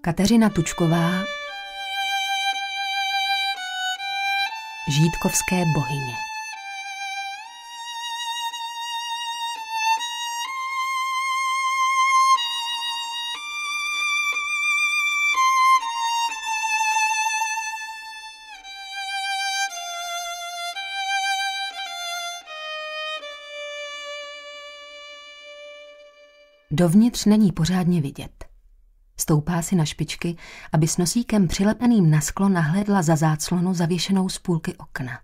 Kateřina Tučková Žítkovské bohyně Dovnitř není pořádně vidět. Stoupá si na špičky, aby s nosíkem přilepeným na sklo nahlédla za záclonu zavěšenou z půlky okna.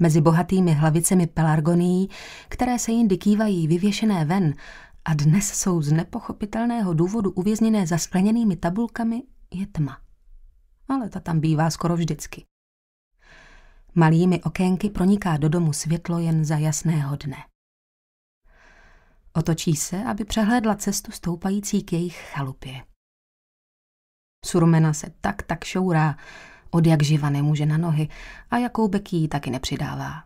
Mezi bohatými hlavicemi pelargonií, které se jindy kývají vyvěšené ven a dnes jsou z nepochopitelného důvodu uvězněné za skleněnými tabulkami, je tma. Ale ta tam bývá skoro vždycky. Malými okénky proniká do domu světlo jen za jasného dne. Otočí se, aby přehlédla cestu stoupající k jejich chalupě. Surmena se tak tak šourá, od jak živa nemůže na nohy a Jakoubek jí taky nepřidává.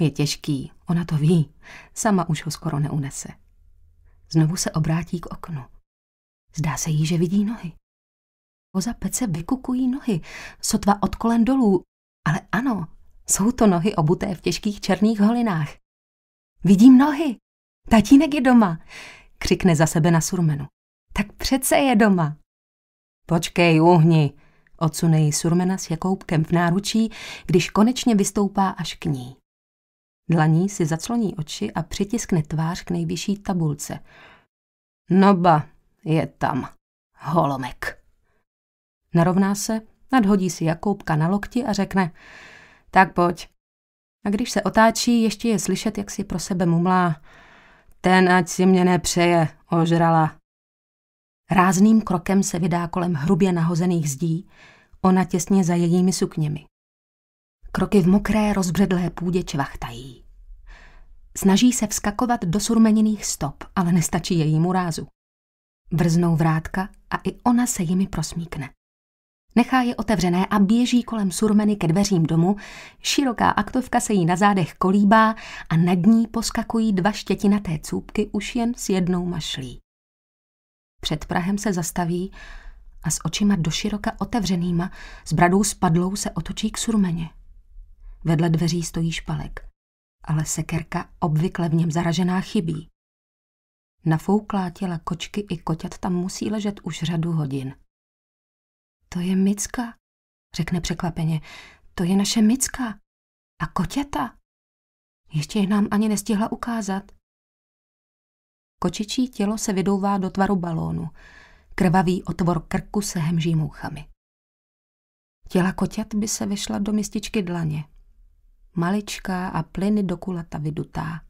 Je těžký, ona to ví, sama už ho skoro neunese. Znovu se obrátí k oknu. Zdá se jí, že vidí nohy. Koza pece vykukují nohy, sotva od kolen dolů, ale ano, jsou to nohy obuté v těžkých černých holinách. Vidím nohy, Tatínek je doma, křikne za sebe na surmenu. Tak přece je doma. Počkej, uhni, odsune ji surmena s jakoubkem v náručí, když konečně vystoupá až k ní. Dlaní si zacloní oči a přitiskne tvář k nejvyšší tabulce. Noba, je tam. Holomek. Narovná se, nadhodí si Jakoubka na lokti a řekne tak pojď. A když se otáčí, ještě je slyšet, jak si pro sebe mumlá ten ať si mě nepřeje, ožrala. Rázným krokem se vydá kolem hrubě nahozených zdí, ona těsně za jejími sukněmi. Kroky v mokré, rozbředlé půdě čvachtají. Snaží se vskakovat do surmeniných stop, ale nestačí jejímu rázu. Vrznou vrátka a i ona se jimi prosmíkne. Nechá je otevřené a běží kolem surmeny ke dveřím domu, široká aktovka se jí na zádech kolíbá a nad ní poskakují dva štětinaté cůbky už jen s jednou mašlí. Před Prahem se zastaví a s očima doširoka otevřenýma, s bradou spadlou se otočí k surmeně. Vedle dveří stojí špalek, ale sekerka obvykle v něm zaražená chybí. Nafouklá těla kočky i koťat tam musí ležet už řadu hodin. To je Micka, řekne překvapeně. To je naše Micka. A koťata. Ještě je nám ani nestihla ukázat. Kočičí tělo se vydouvá do tvaru balónu. Krvavý otvor krku se hemží mouchami. Těla koťat by se vešla do mističky dlaně. Maličká a plyny do kulata vydutá.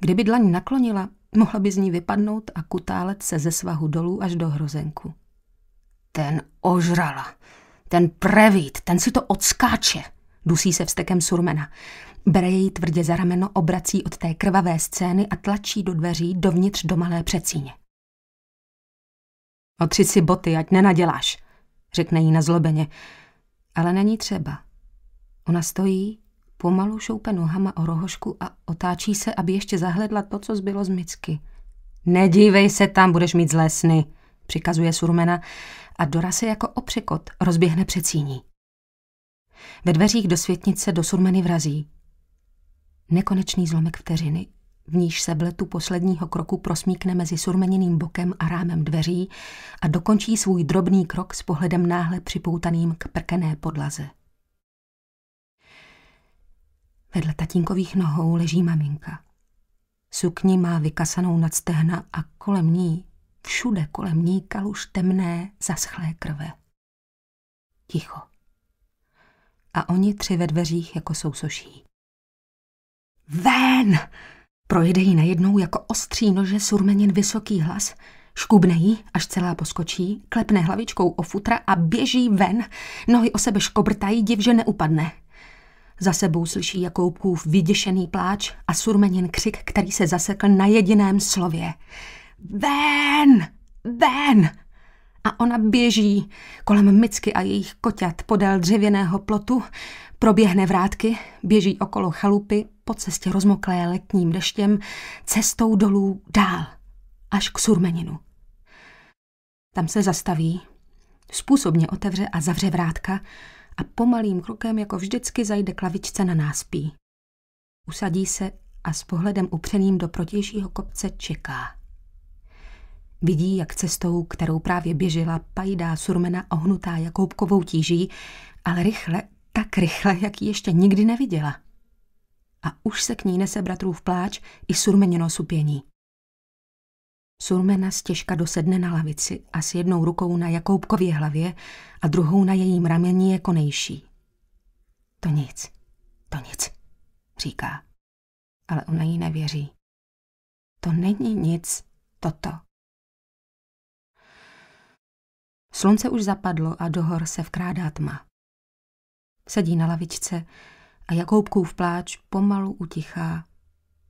Kdyby dlaň naklonila, mohla by z ní vypadnout a kutálet se ze svahu dolů až do hrozenku. Ten ožrala. Ten prevít, ten si to odskáče. Dusí se vstekem surmena. Bere jej tvrdě za rameno, obrací od té krvavé scény a tlačí do dveří dovnitř do malé přecíně. Otři si boty, ať nenaděláš, řekne jí zlobeně. Ale není třeba. Ona stojí, pomalu šoupe nohama o rohošku a otáčí se, aby ještě zahledla to, co zbylo z Micky. Nedívej se tam, budeš mít zlé sny, přikazuje Surmena a Dora se jako opřekot rozběhne před síní. Ve dveřích do světnice do surmeny vrazí. Nekonečný zlomek vteřiny, v níž se bletu posledního kroku prosmíkne mezi surmeněným bokem a rámem dveří a dokončí svůj drobný krok s pohledem náhle připoutaným k prkené podlaze. Vedle tatínkových nohou leží maminka. Sukni má vykasanou nad stehna a kolem ní Všude kolem ní kaluž temné, zaschlé krve. Ticho. A oni tři ve dveřích jako sousoší. Ven! Projde jí najednou jako ostří nože surmenin vysoký hlas, škubne jí, až celá poskočí, klepne hlavičkou o futra a běží ven. Nohy o sebe škobrtají, div, že neupadne. Za sebou slyší Jakoubkův vyděšený pláč a surmenin křik, který se zasekl na jediném slově. Ven! Ven! A ona běží kolem Micky a jejich koťat podél dřevěného plotu, proběhne vrátky, běží okolo chalupy, po cestě rozmoklé letním deštěm, cestou dolů dál, až k surmeninu. Tam se zastaví, způsobně otevře a zavře vrátka a pomalým krokem jako vždycky zajde klavičce na náspí. Usadí se a s pohledem upřeným do protějšího kopce čeká. Vidí, jak cestou, kterou právě běžela, pajdá surmena ohnutá Jakoubkovou tíží, ale rychle, tak rychle, jak ji ještě nikdy neviděla. A už se k ní nese bratrův pláč i surmeněno supění. Surmena stěžka dosedne na lavici a s jednou rukou na Jakoubkově hlavě a druhou na jejím rameni je konejší. To nic, to nic, říká. Ale ona jí nevěří. To není nic, toto. Slunce už zapadlo a do hor se vkrádá tma. Sedí na lavičce a Jakoubkův pláč pomalu utichá.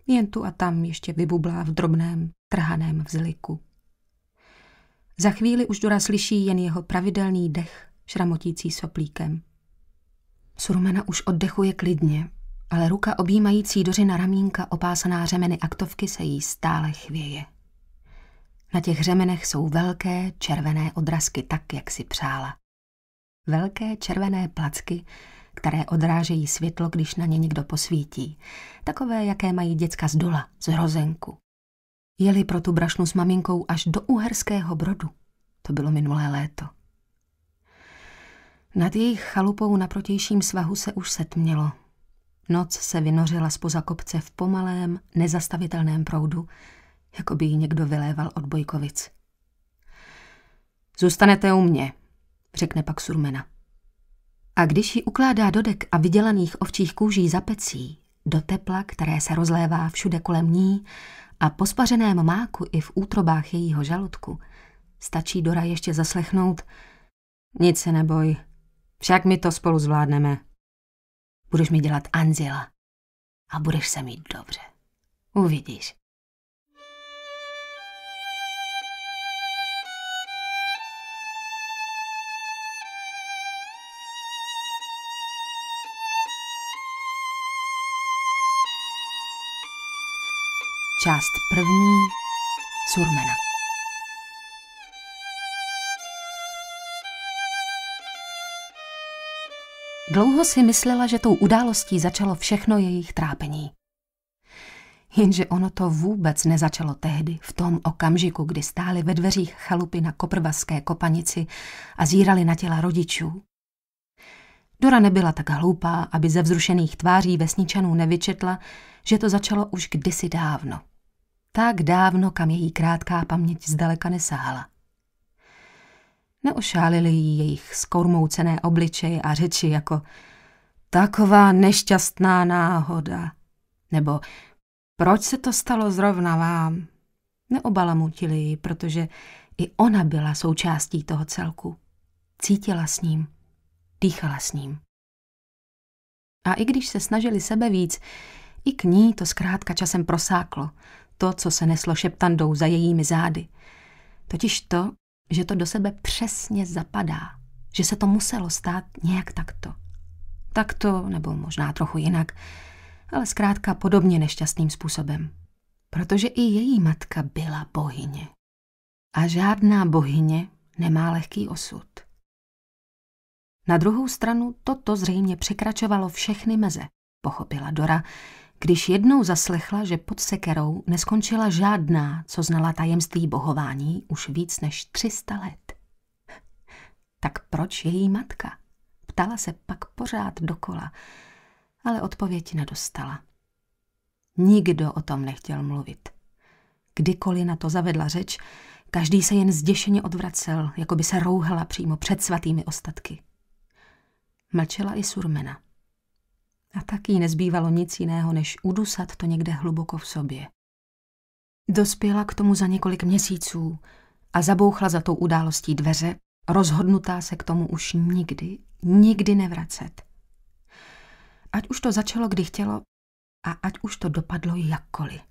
Jen tu a tam ještě vybublá v drobném, trhaném vzliku. Za chvíli už Dora slyší jen jeho pravidelný dech, šramotící soplíkem. Surmana už oddechuje klidně, ale ruka objímající Dořina ramínka opásaná řemeny aktovky se jí stále chvěje. Na těch řemenech jsou velké červené odrazky, tak jak si přála. Velké červené placky, které odrážejí světlo, když na ně někdo posvítí. Takové, jaké mají děcka z dola, z hrozenku. Jeli pro tu brašnu s maminkou až do uherského brodu. To bylo minulé léto. Nad jejich chalupou na protějším svahu se už setmělo. Noc se vynořila spoza kopce v pomalém, nezastavitelném proudu, jako by ji někdo vyléval od Bojkovic. Zůstanete u mě, řekne pak Surmena. A když ji ukládá dodek a vydělaných ovčích kůží za pecí, do tepla, které se rozlévá všude kolem ní a po spařeném máku i v útrobách jejího žaludku, stačí Dora ještě zaslechnout Nic se neboj, však my to spolu zvládneme. Budeš mi dělat Anzila a budeš se mít dobře. Uvidíš. Část první Surmena. Dlouho si myslela, že tou událostí začalo všechno jejich trápení. Jenže ono to vůbec nezačalo tehdy, v tom okamžiku, kdy stáli ve dveřích chalupy na koprvaské kopanici a zírali na těla rodičů, Dora nebyla tak hloupá, aby ze vzrušených tváří vesničanů nevyčetla, že to začalo už kdysi dávno. Tak dávno, kam její krátká paměť zdaleka nesáhla. Neošálili jí jejich skormoucené obličeje a řeči jako taková nešťastná náhoda nebo proč se to stalo zrovna vám. Neobalamutili ji, protože i ona byla součástí toho celku. Cítila s ním dýchala s ním. A i když se snažili sebe víc, i k ní to zkrátka časem prosáklo, to, co se neslo šeptandou za jejími zády. Totiž to, že to do sebe přesně zapadá, že se to muselo stát nějak takto. Takto, nebo možná trochu jinak, ale zkrátka podobně nešťastným způsobem. Protože i její matka byla bohyně. A žádná bohyně nemá lehký osud. Na druhou stranu toto zřejmě překračovalo všechny meze, pochopila Dora, když jednou zaslechla, že pod sekerou neskončila žádná, co znala tajemství bohování už víc než 300 let. Tak proč její matka? Ptala se pak pořád dokola, ale odpověď nedostala. Nikdo o tom nechtěl mluvit. Kdykoliv na to zavedla řeč, každý se jen zděšeně odvracel, jako by se rouhala přímo před svatými ostatky. Mlčela i Surmena. A tak jí nezbývalo nic jiného, než udusat to někde hluboko v sobě. Dospěla k tomu za několik měsíců a zabouchla za tou událostí dveře, rozhodnutá se k tomu už nikdy, nikdy nevracet. Ať už to začalo, kdy chtělo, a ať už to dopadlo jakkoliv.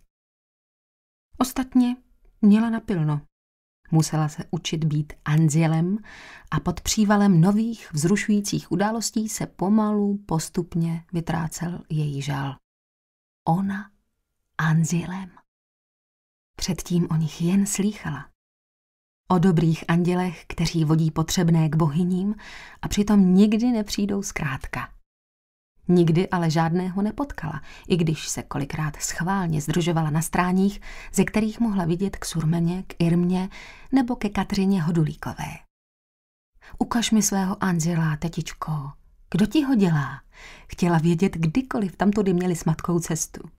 Ostatně měla napilno. Musela se učit být andělem a pod přívalem nových vzrušujících událostí se pomalu, postupně vytrácel její žal. Ona andělem. Předtím o nich jen slýchala. O dobrých andělech, kteří vodí potřebné k bohyním a přitom nikdy nepřijdou zkrátka. Nikdy ale žádného nepotkala, i když se kolikrát schválně združovala na stráních, ze kterých mohla vidět k Surmeně, k Irmě nebo ke Katrině Hodulíkové. Ukaž mi svého Anzela, tetičko. Kdo ti ho dělá? Chtěla vědět, kdykoliv tamtudy měli s matkou cestu.